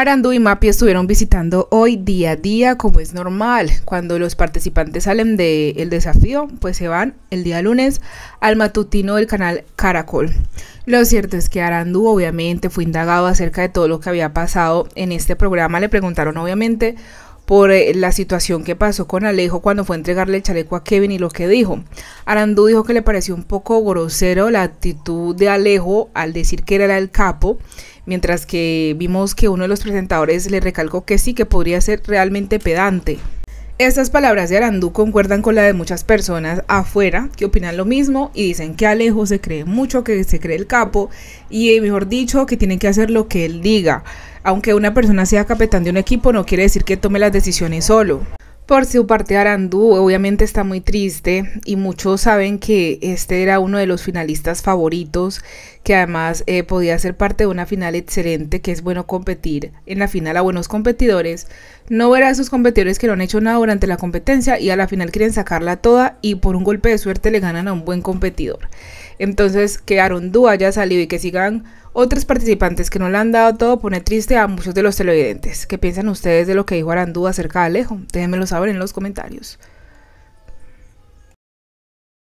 Arandú y Mapi estuvieron visitando hoy día a día como es normal. Cuando los participantes salen del desafío, pues se van el día lunes al matutino del canal Caracol. Lo cierto es que Arandú obviamente fue indagado acerca de todo lo que había pasado en este programa. Le preguntaron obviamente por eh, la situación que pasó con Alejo cuando fue a entregarle el chaleco a Kevin y lo que dijo. Arandú dijo que le pareció un poco grosero la actitud de Alejo al decir que era el capo mientras que vimos que uno de los presentadores le recalcó que sí, que podría ser realmente pedante. Estas palabras de Arandú concuerdan con la de muchas personas afuera que opinan lo mismo y dicen que Alejo se cree mucho, que se cree el capo y eh, mejor dicho que tienen que hacer lo que él diga. Aunque una persona sea capitán de un equipo no quiere decir que tome las decisiones solo. Por su parte, Arandú obviamente está muy triste y muchos saben que este era uno de los finalistas favoritos, que además eh, podía ser parte de una final excelente, que es bueno competir en la final a buenos competidores, no ver a esos competidores que no han hecho nada durante la competencia y a la final quieren sacarla toda y por un golpe de suerte le ganan a un buen competidor. Entonces, que Arandú haya salido y que sigan otros participantes que no le han dado todo pone triste a muchos de los televidentes. ¿Qué piensan ustedes de lo que dijo Arandú acerca de Alejo? Déjenmelo saber en los comentarios.